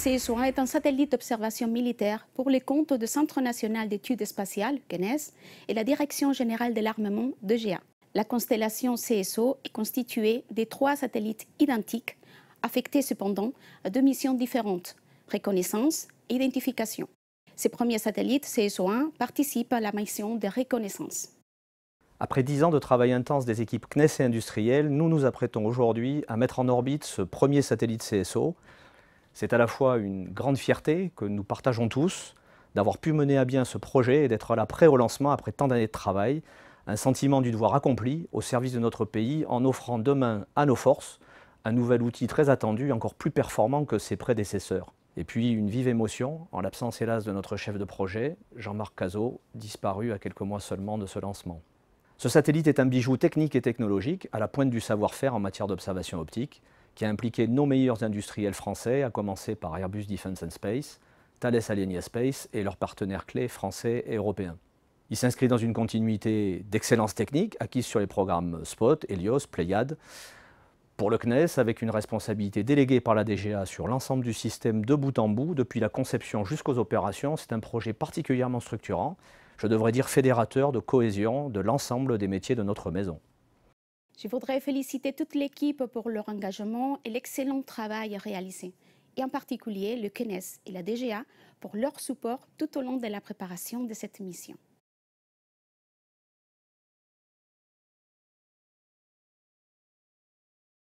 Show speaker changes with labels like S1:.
S1: CSO1 est un satellite d'observation militaire pour les comptes du Centre national d'études spatiales, CNES, et la Direction générale de l'armement, DGA. La constellation CSO est constituée de trois satellites identiques, affectés cependant à deux missions différentes, reconnaissance et identification. Ces premiers satellites, CSO-1, participent à la mission de reconnaissance.
S2: Après dix ans de travail intense des équipes CNES et industrielles, nous nous apprêtons aujourd'hui à mettre en orbite ce premier satellite CSO, c'est à la fois une grande fierté que nous partageons tous d'avoir pu mener à bien ce projet et d'être là prêt au lancement après tant d'années de travail, un sentiment du devoir accompli au service de notre pays en offrant demain à nos forces un nouvel outil très attendu, encore plus performant que ses prédécesseurs. Et puis une vive émotion, en l'absence hélas de notre chef de projet, Jean-Marc Cazot, disparu à quelques mois seulement de ce lancement. Ce satellite est un bijou technique et technologique à la pointe du savoir-faire en matière d'observation optique, qui a impliqué nos meilleurs industriels français, à commencer par Airbus Defence and Space, Thales Alenia Space et leurs partenaires clés français et européens. Il s'inscrit dans une continuité d'excellence technique acquise sur les programmes SPOT, Helios, Pléiade. Pour le CNES, avec une responsabilité déléguée par la DGA sur l'ensemble du système de bout en bout, depuis la conception jusqu'aux opérations, c'est un projet particulièrement structurant, je devrais dire fédérateur de cohésion de l'ensemble des métiers de notre maison.
S1: Je voudrais féliciter toute l'équipe pour leur engagement et l'excellent travail réalisé, et en particulier le CNES et la
S2: DGA pour leur support tout au long de la préparation de cette mission.